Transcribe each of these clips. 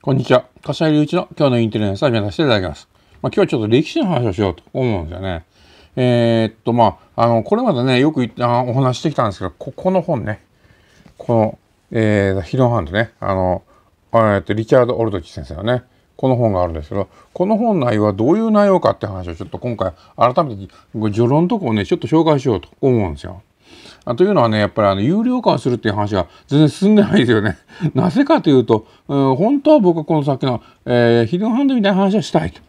こんにちは。笠井隆一の今日のインテリアのンを目指していただきます。まあ、今日はちょっと歴史の話をしようと思うんですよね。えー、っと、まあ、あの、これまでね、よくあお話してきたんですけど、ここの本ね、この、えー、ヒロハンドね、あの、えっと、リチャード・オルドチ先生のね、この本があるんですけど、この本内はどういう内容かって話をちょっと今回改めて、序論とこをね、ちょっと紹介しようと思うんですよ。あというのはねやっぱりあの有料化するっていう話は全然進んでないですよね。なぜかというと、うん、本当は僕はこの先の、えー、ヒルハンドみたいな話はしたいと。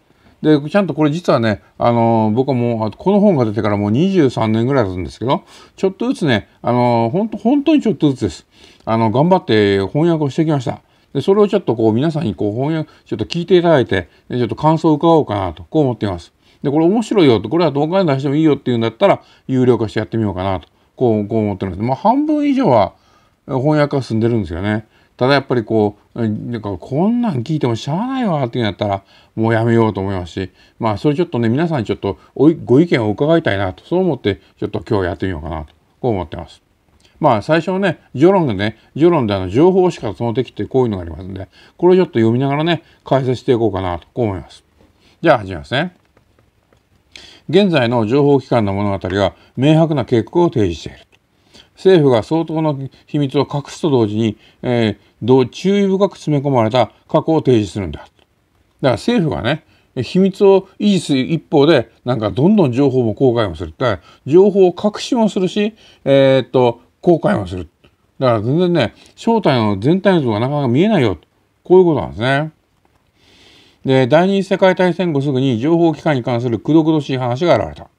でちゃんとこれ実はね、あのー、僕はもうこの本が出てからもう23年ぐらい経つんですけどちょっとずつね、あのー、本当にちょっとずつですあの頑張って翻訳をしてきましたでそれをちょっとこう皆さんにこう翻訳ちょっと聞いていただいてちょっと感想を伺おうかなとこう思っていますでこれ面白いよとこれは動画に出してもいいよっていうんだったら有料化してやってみようかなとこう、こう思ってるんです。まあ、半分以上は翻訳が進んでるんですよね。ただやっぱりこう、なんかこんなん聞いてもしゃあないわっていうんやったら、もうやめようと思いますし、まあ、それちょっとね、皆さんにちょっとご意見を伺いたいなと、そう思って、ちょっと今日やってみようかなと、こう思ってます。まあ最初はね、ジョロンでね、ジョロンであの情報しかその時ってこういうのがありますんで、これをちょっと読みながらね、解説していこうかなと、こう思います。じゃあ始めますね。現在の情報機関の物語は明白な計画を提示している政府が相当な秘密を隠すと同時に、えー、注意深く詰め込まれた過去を提示するんだだから政府がね秘密を維持する一方でなんかどんどん情報も公開もするだから情報を隠しもするし、えー、っと公開もするだから全然ね正体の全体像がなかなか見えないよこういうことなんですね。で、第二次世界大戦後すぐに情報機関に関するくどくどしい話が現れた。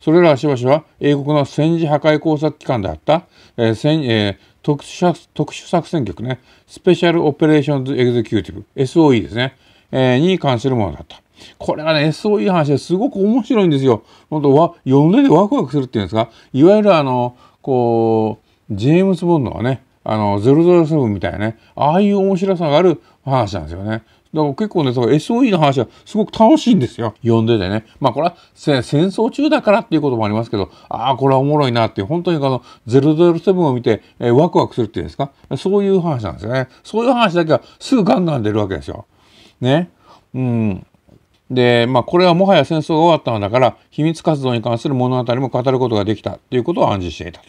それらはしばしば英国の戦時破壊工作機関であった、えー戦えー、特殊特殊作戦局ね、スペシャルオペレーションズエグゼキューティブ、SOE ですね、えー、に関するものだった。これがね、SOE 話ですごく面白いんですよ。本当は、読んでてワクワクするっていうんですか、いわゆるあの、こう、ジェームズ・ボンドはね、あの、007みたいなね、ああいう面白さがある話なんですよね。だから結構ね、その SOE の話はすごく楽しいんですよ。読んでてね。まあこれは戦争中だからっていうこともありますけど、ああ、これはおもろいなっていう、本当にこの007を見て、えー、ワクワクするっていうんですか。そういう話なんですよね。そういう話だけはすぐガンガン出るわけですよ。ね。うん。で、まあ、これはもはや戦争が終わったのだから、秘密活動に関する物語も語ることができたっていうことを暗示していた。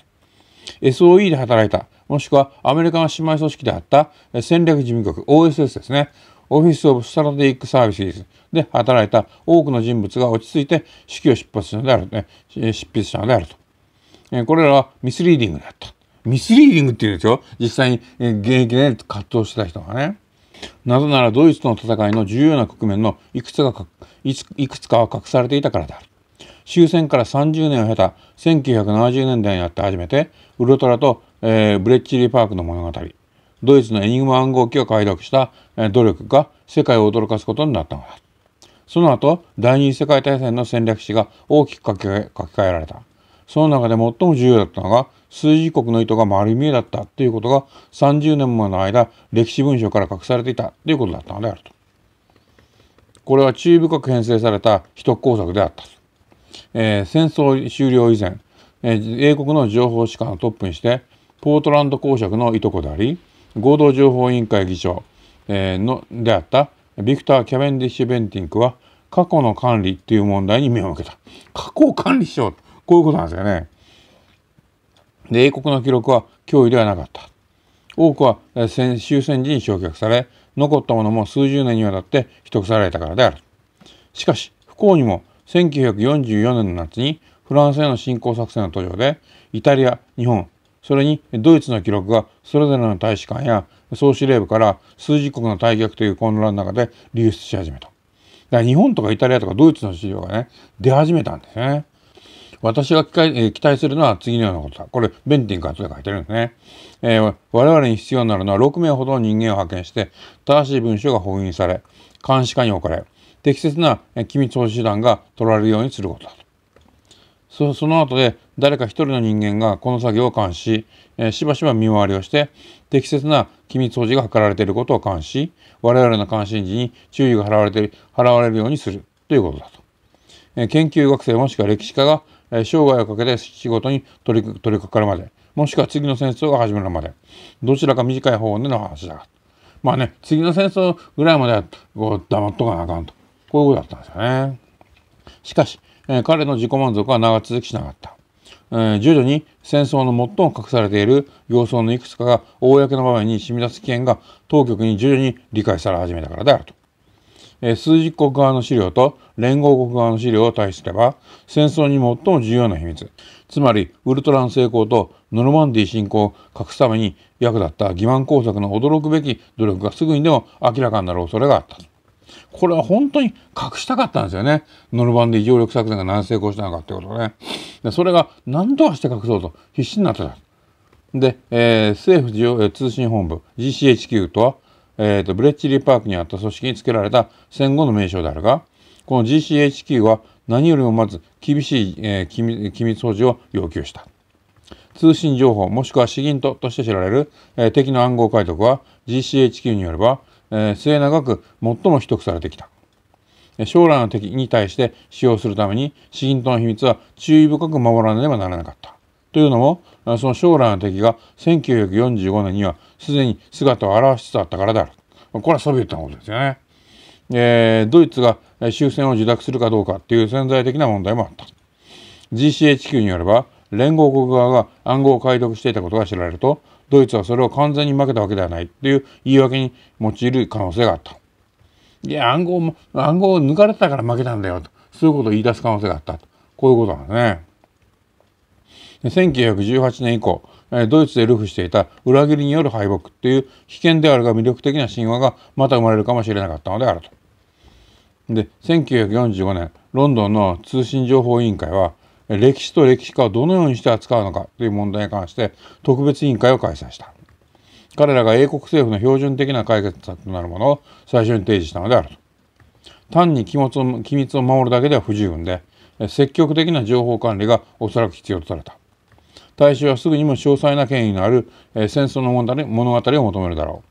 SOE で働いた、もしくはアメリカの姉妹組織であった戦略事務局、OSS ですね。オフィス・オブ・スタロディック・サービスで働いた多くの人物が落ち着いて式を執筆したのである、ね、執筆したのであると。これらはミスリーディングだった。ミスリーディングって言うんですよ。実際に現役で葛藤してた人がね。なぜならドイツとの戦いの重要な局面のいくつかいくつかは隠されていたからである。終戦から30年を経た1970年代になって初めてウルトラと、えー、ブレッチリーパークの物語ドイツのエニグマ暗号機を解読した努力が世界を驚かすことになったのだ。その後、第二次世界大戦の戦略史が大きく書き換えられた。その中で最も重要だったのが、数字国の意図が丸見えだったということが30年もの間、歴史文書から隠されていたということだったのであると。これは注意深く編成された秘匿工作であった。えー、戦争終了以前、えー、英国の情報士官をトップにして、ポートランド公爵のいとこであり、合同情報委員会議長、えのであったビクター・キャベンディッシュ・ベンティンクは過去の管理っていう問題に目を向けた過去を管理しようこういうことなんですよね。で英国の記録は脅威ではなかった多くは終戦時に焼却され残ったものも数十年にわたって取得されたからであるしかし不幸にも1944年の夏にフランスへの侵攻作戦の途上でイタリア日本それにドイツの記録がそれぞれの大使館や総司令部から数十国の退却という混乱の中で流出し始めた。だから日本とかイタリアとかドイツの資料がね出始めたんですね。私が期待するのは次のようなことだ。これ、ベンティンが後で書いてるんですね。えー、我々に必要になるのは6名ほどの人間を派遣して、正しい文書が封印され、監視下に置かれ、適切な機密保守団が取られるようにすることだと。その後で誰か一人の人間がこの作業を監視、えー、しばしば見回りをして適切な機密保持が図られていることを監視我々の監視時に注意が払われて払われるようにするということだと、えー、研究学生もしくは歴史家が、えー、生涯をかけて仕事に取り取りかかるまでもしくは次の戦争が始まるまでどちらか短い方での話だまあね次の戦争ぐらいまではこう黙っとかなあかんとこういうことだったんですよねしかしえー、彼の自己満足は長続きしなかった。えー、徐々に戦争の最も隠されている様相のいくつかが公の場面に染み出す危険が当局に徐々に理解され始めたからであると。えー、数字国側の資料と連合国側の資料を対比すれば戦争に最も重要な秘密つまりウルトラの成功とノルマンディ侵攻を隠すために役立った欺瞞工作の驚くべき努力がすぐにでも明らかになる恐れがあった。これは本当に隠したかったんですよね。ノルマンディ上陸作戦が何成功したのかってことね。でそれが何とかして隠そうと必死になってた。で、えー、政府通信本部 GCHQ とは、えーと、ブレッチリーパークにあった組織につけられた戦後の名称であるがこの GCHQ は何よりもまず厳しい、えー、機密保持を要求した。通信情報もしくは資銀ととして知られる、えー、敵の暗号解読は GCHQ によればえ末永く最も秘匿されてきた将来の敵に対して使用するためにシギントの秘密は注意深く守らねばならなかったというのもその将来の敵が1945年にはすでに姿を現しつつあったからであるこれはソビエトのことですよね、えー、ドイツが終戦を受諾するかどうかという潜在的な問題もあった GCHQ によれば連合国側が暗号を解読していたことが知られるとドイツはそれを完全に負けたわけではないという言い訳に用いる可能性があった。いや、暗号も、暗号を抜かれてたから負けたんだよと。そういうことを言い出す可能性があったと。こういうことなんですね。1918年以降、ドイツでルフしていた裏切りによる敗北っていう危険であるが魅力的な神話がまた生まれるかもしれなかったのであると。で、1945年、ロンドンの通信情報委員会は、歴史と歴史家をどのようにして扱うのかという問題に関して特別委員会を開催した彼らが英国政府の標準的な解決策となるものを最初に提示したのであると単に機密を守るだけでは不十分で積極的な情報管理がおそらく必要とされた大衆はすぐにも詳細な権威のある戦争の物語を求めるだろ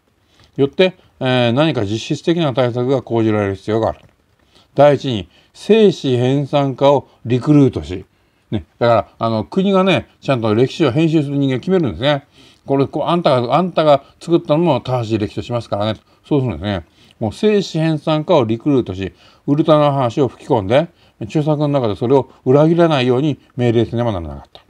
うよって何か実質的な対策が講じられる必要がある第一に精子編纂化をリクルートしね、だからあの国がねちゃんと歴史を編集する人間を決めるんですね。これこうあんたがあんたが作ったのも正しい歴史としますからねそうするんですね。もう精子編纂家をリクルートしウルタナの話を吹き込んで著作の中でそれを裏切らないように命令せねばならなかった。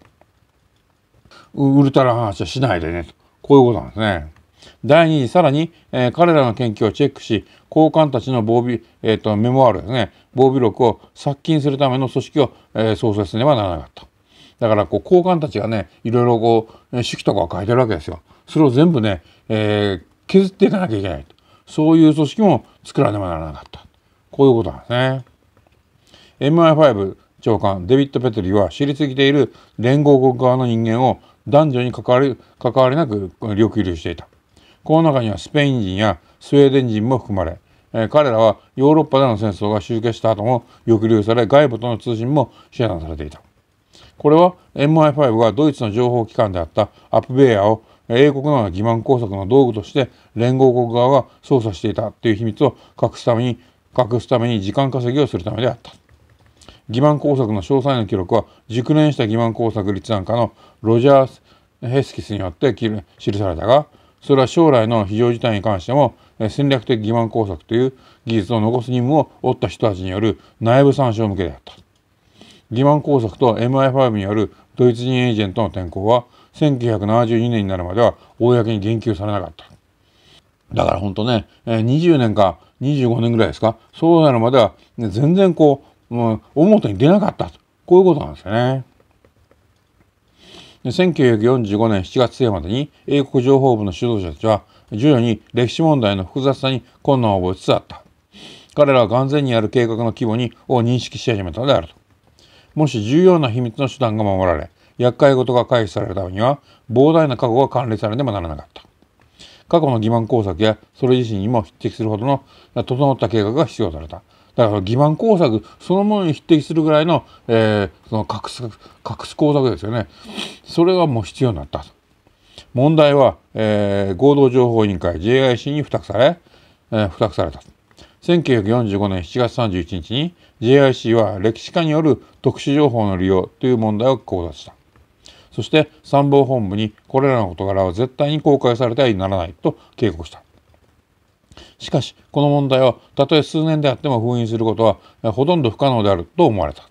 ウルタナの話はしないでねとこういうことなんですね。第二にさらに、えー、彼らの研究をチェックし高官たちの防備、えーと、メモあるですね防備力を殺菌するための組織を、えー、創設せねばならなかった。だからこう高官たちがねいろいろこう手記とか書いてるわけですよ。それを全部ね、えー、削っていかなきゃいけないとそういう組織も作らねばならなかったこういうことなんですね。MI5 長官デビッド・ペトリーは知りすぎている連合国側の人間を男女に関わり関わりなく領域入していた。この中にはスペイン人やスウェーデン人も含まれ、え彼らはヨーロッパでの戦争が終結した後も抑留され外部との通信も遮断されていたこれは MI5 がドイツの情報機関であったアップベイヤを英国の欺瞞工作の道具として連合国側が操作していたという秘密を隠すために隠すために時間稼ぎをするためであった欺瞞工作の詳細の記録は熟練した欺瞞工作立案家のロジャー・ヘスキスによって記されたがそれは将来の非常事態に関しても戦略的欺瞞工作という技術を残す任務を負った人たちによる内部参照向けであった。欺瞞工作と MI5 によるドイツ人エージェントの転向は1972年になるまでは公に言及されなかった。だから本当ね、20年か25年ぐらいですか、そうなるまでは、全然こう、う表に出なかったと。こういうことなんですよね。1945年7月末までに英国情報部の指導者たちは徐々に歴史問題の複雑さに困難を覚えつつあった。彼らは眼前にある計画の規模にを認識し始めたのであると。もし重要な秘密の手段が守られ、厄介事が回避されるためには膨大な過去が管理されねばならなかった。過去の欺瞞工作やそれ自身にも匹敵するほどの整った計画が必要された。だから欺瞞工作そのものに匹敵するぐらいの,、えー、その隠す隠す工作ですよねそれがもう必要になったと問題は、えー、合同情報委員会 JIC に付託され、えー、付託された1945年7月31日に JIC は歴史家による特殊情報の利用という問題を考察したそして参謀本部にこれらの事柄は絶対に公開されてはならないと警告したしかしこの問題をたとえ数年であっても封印することはほとんど不可能であると思われた。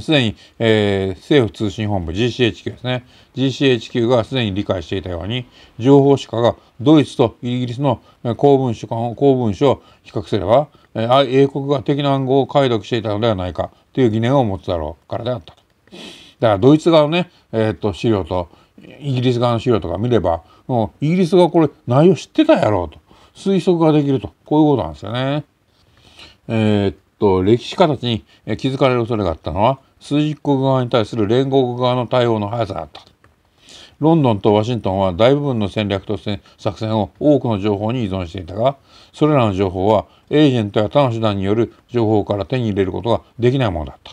すでに、えー、政府通信本部 GCHQ ですね GCHQ がすでに理解していたように情報主化がドイツとイギリスの公文書公文書を比較すれば、英国が敵の暗号を解読していたのではないかという疑念を持つだろうからであっただからドイツ側のね、えー、っと資料とイギリス側の資料とか見ればもうイギリスがこれ内容知ってたやろうと。推測ができると、こういうことなんですよね。えー、っと、歴史家たちに気づかれる恐れがあったのは、数十国側に対する連合国側の対応の速さだった。ロンドンとワシントンは大部分の戦略と作戦を多くの情報に依存していたが、それらの情報はエージェントや他の手段による情報から手に入れることができないものだった。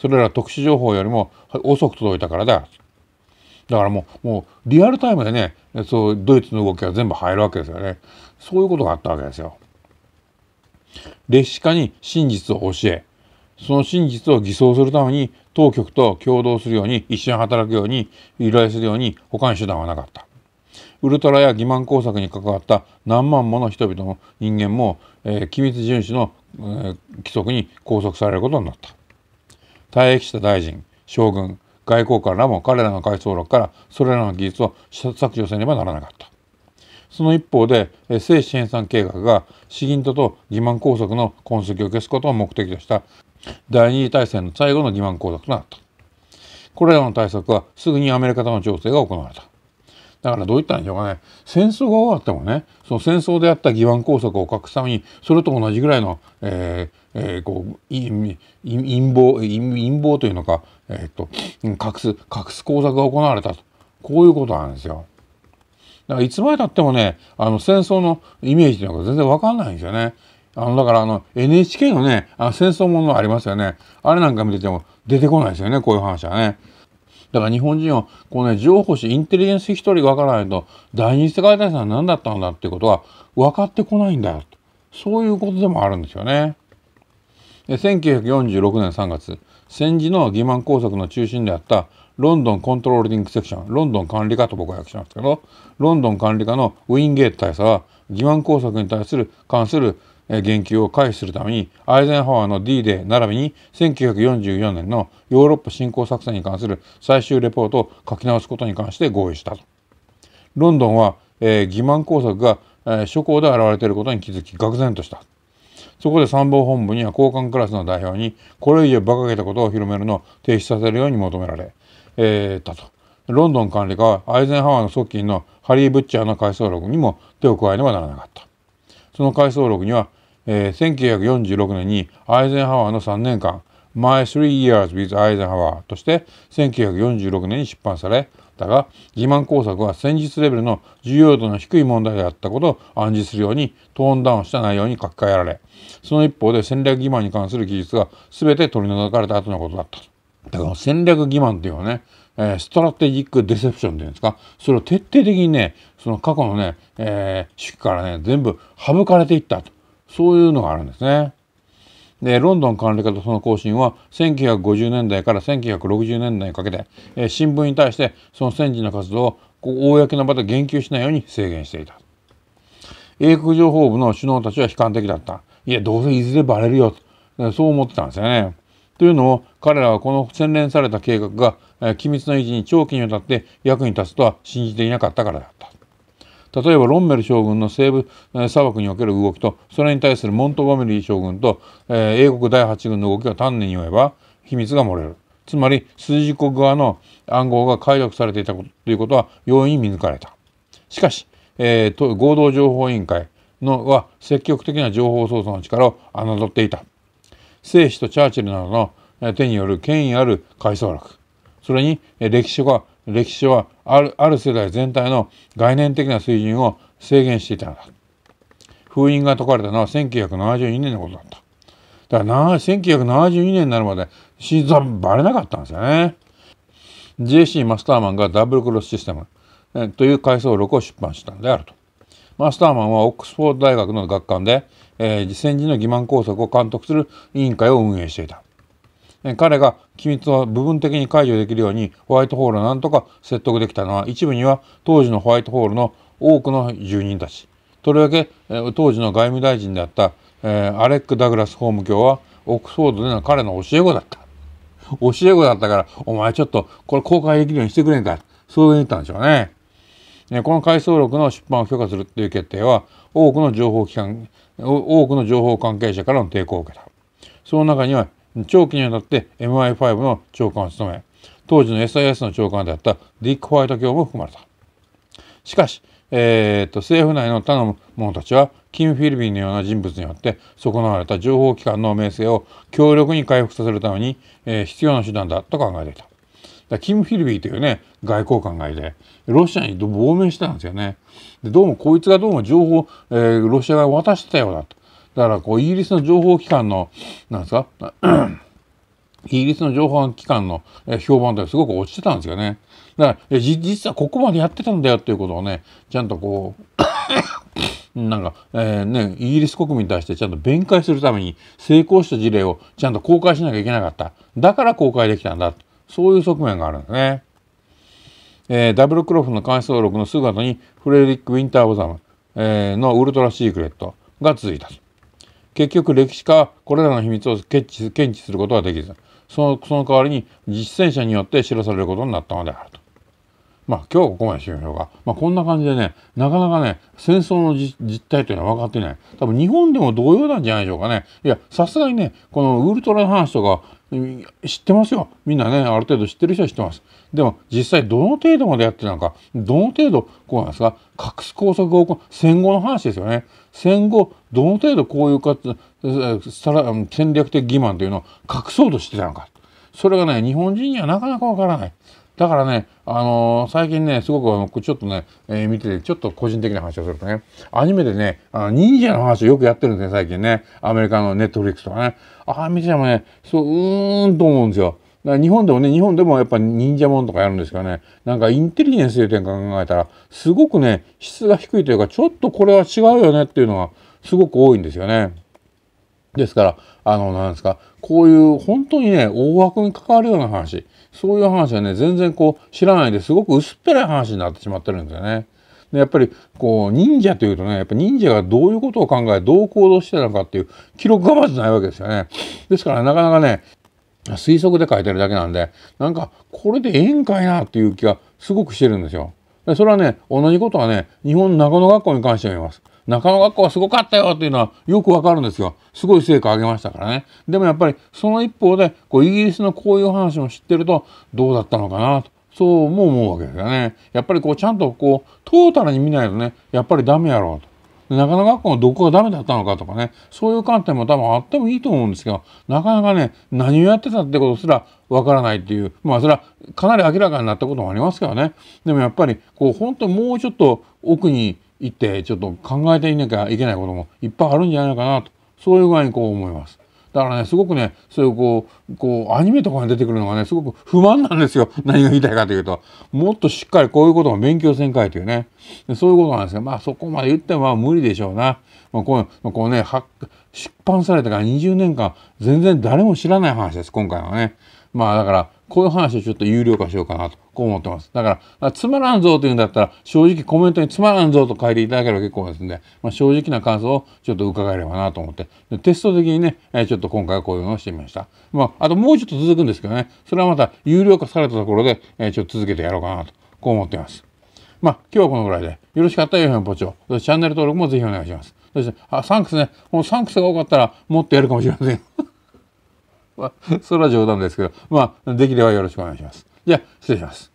それら特殊情報よりも遅く届いたからである。だからもうもうリアルタイムでねそうドイツの動きが全部入るわけですよねそういうことがあったわけですよ。歴史家に真実を教えその真実を偽装するために当局と共同するように一緒に働くように依頼するように他に手段はなかった。ウルトラや欺瞞工作に関わった何万もの人々の人間も、えー、機密遵守の、えー、規則に拘束されることになった。退役した大臣、将軍、外交官らも彼らの回想録からそれらの技術を削除せねばならなかった。その一方で政支編纂計画が資銀と自慢瞞工作の痕跡を消すことを目的とした第二次大戦の最後の自慢工作となった。これらの対策はすぐにアメリカとの調整が行われた。だからどういったんでしょうかね。戦争が終わってもね、その戦争であった義腕工作を隠すために、それと同じぐらいの、えーえー、こう陰謀陰謀というのか、えっと、隠す、隠す工作が行われたと。こういうことなんですよ。だからいつまでたってもね、あの戦争のイメージなんか全然わかんないんですよね。あの、だからあの NHK のね、あの戦争ものありますよね。あれなんか見てても出てこないですよね、こういう話はね。だから日本人は、こうね、情報誌、インテリジェンス一人わからないと、第二次世界大戦は何だったんだっていうことは分かってこないんだよ。そういうことでもあるんですよね。1946年3月、戦時の欺瞞工作の中心であったロンドンコントロールディングセクション、ロンドン管理課と僕は訳しますけど、ロンドン管理課のウィンゲート大佐は、欺瞞工作に対する、関する言及を回避するために、アイゼンハワーの D で並びに、1944年のヨーロッパ侵攻作戦に関する最終レポートを書き直すことに関して合意したと。ロンドンは、えー、欺瞞工作が、えー、諸行で現れていることに気づき、愕然とした。そこで参謀本部には高官クラスの代表にこれ以上馬鹿げたことを広めるのを停止させるように求められ、えー、たと。ロンドン管理下はアイゼンハワーの側近のハリー・ブッチャーの回想録にも手を加えねばならなかった。その回想録には、えー、1946年にアイゼンハワーの3年間 My Three Years with Eisenhower として1946年に出版されったが自慢工作は戦術レベルの重要度の低い問題であったことを暗示するようにトーンダウンした内容に書き換えられその一方で戦略欺瞞に関する記述が全て取り除かれた後のことだっただから戦略欺瞞っていうのはねえストラテジックデセプションっていうんですかそれを徹底的にねその過去のね、えー、手記からね全部省かれていったとそういうのがあるんですね。でロンドン管理下とその更新は1950年代から1960年代にかけて、えー、新聞に対してその戦時の活動を公の場で言及しないように制限していた英国情報部の首脳たちは悲観的だったいやどうせいずれバレるよとそう思ってたんですよねというのを彼らはこの洗練された計画が、えー、機密の維持に長期にわたって役に立つとは信じていなかったからだった例えばロンメル将軍の西部砂漠における動きとそれに対するモントゴメリー将軍と、え英国第8軍の動きが丹念に追えば秘密が漏れるつまり字国側の暗号が解読されていたということは容易に見抜かれたしかし、えー、合同情報委員会のは積極的な情報操作の力を侮っていた生死とチャーチルなどの手による権威ある回想録それに歴史書が歴史はあるある世代全体の概念的な水準を制限していたのだ。封印が解かれたのは1972年のことだった。だから1972年になるまで真相はバレなかったんですよね。JC マスターマンがダブルクロスシステムという回想録を出版したのであると。マスターマンはオックスフォード大学の学館で、えー、戦時の欺瞞工作を監督する委員会を運営していた。彼が機密を部分的に解除できるようにホワイトホールをなんとか説得できたのは一部には当時のホワイトホールの多くの住人たちとりわけ当時の外務大臣であったアレック・ダグラス法務卿はオックスフォードでの彼の教え子だった。教え子だったから、お前ちょっとこれ公開できるようにしてくれんか。そう言ったんでしょうね。この回想録の出版を許可するという決定は、多くの情報機関、多くの情報関係者からの抵抗を受けた。その中には長期にわたって MI5 の長官を務め当時の SIS の長官であったディック・ホワイト卿も含まれたしかし、えー、っと政府内の他の者たちはキム・フィルビンのような人物によって損なわれた情報機関の名声を強力に回復させるために、えー、必要な手段だと考えていた。だキム・フィルビーというね外交官がいてロシアに亡命したんですよねでどうもこいつがどうも情報、えー、ロシア側渡してたようだとだからこうイギリスの情報機関のなんですか イギリスの情報機関の評判ってすごく落ちてたんですよね。だから実はここまでやってたんだよっていうことをねちゃんとこう なんか、えー、ね、イギリス国民に対してちゃんと弁解するために成功した事例をちゃんと公開しなきゃいけなかった。だから公開できたんだ。そういう側面があるんですね。えー、ダブルクロフの回想録の姿にフレデリック・ウィンター・オザム、えー、のウルトラシークレットが続いたと。結局歴史家これらの秘密を検知検知することはできずそのその代わりに実践者によって知らされることになったのであると。まあ今日ここまでしましょうか。まあこんな感じでね、なかなかね、戦争の実態というのは分かってない。多分日本でも同様なんじゃないでしょうかね。いや、さすがにね、このウルトラの話とか知ってますよ。みんなね、ある程度知ってる人は知ってます。でも実際どの程度までやってるのか、どの程度、こうなんですか、隠す拘束を戦後の話ですよね。戦後どの程度こういうか戦略的欺瞞というのを隠そうとしてたのかそれがね日本人にはなかなかわからない。だからね、あのー、最近ね、すごくあの、ちょっとね、えー、見てて、ちょっと個人的な話をするとね、アニメでね、あの、忍者の話をよくやってるんですね、最近ね。アメリカのネットフリックスとかね。ああ、見ててもね、そう、うーんと思うんですよ。ら日本でもね日本でもやっぱ忍者もんとかやるんですけどねなんかインテリジェンスという点考えたらすごくね質が低いというかちょっとこれは違うよねっていうのがすごく多いんですよね。ですからあのなんですかこういう本当にね大枠に関わるような話そういう話はね全然こう知らないですごく薄っぺらい話になってしまってるんですよね。でやっぱりこう忍者というとねやっぱ忍者がどういうことを考えどう行動してたのかっていう記録がまずないわけですよね。ですからなかなかね推測で書いてるだけなんでなんかこれでええんかいなっていう気がすごくしてるんですよ。でそれはね同じことはね日本中野学校に関しては言います。中野学校はすごかったよっていうのはよくわかるんですよ。すごい成果上げましたからね。でもやっぱりその一方でこうイギリスのこういう話も知ってるとどうだったのかなと。そうも思うわけですよね。やっぱりこうちゃんとこうトータルに見ないとねやっぱりダメやろうと。中野学校のどこがダメだったのかとかねそういう観点も多分あってもいいと思うんですけどなかなかね何をやってたってことすらわからないっていうまあそれはかなり明らかになったこともありますけどねでもやっぱりこう本当もうちょっと奥に行ってちょっと考えていなきゃいけないこともいっぱいあるんじゃないかなとそういう具合にこう思います。だからねすごくねそういうこうこうアニメとかに出てくるのがねすごく不満なんですよ 何が言いたいかというともっとしっかりこういうことが勉強せんかいというねそういうことなんですけどまあそこまで言ってもまあ無理でしょうな。まあ、こうこうね出版されたから20年間全然誰も知らない話です今回はね。まあだからこういう話をちょっと有料化しようかなとこう思ってます。だからつまらんぞというんだったら正直コメントにつまらんぞと書いていただければ結構ですんで、まあ、正直な感想をちょっと伺えればなと思ってでテスト的にね、えちょっと今回はこういうのをしてみました。まああともうちょっと続くんですけどねそれはまた有料化されたところで、えちょっと続けてやろうかなとこう思ってます。まあ今日はこのぐらいでよろしかったらよいょんぽチャンネル登録もぜひお願いします。そしてあサンクスねこのサンクスが多かったらもっとやるかもしれません。まあ、それは冗談ですけど、まあ、できればよろしくお願いします。じゃあ、失礼します。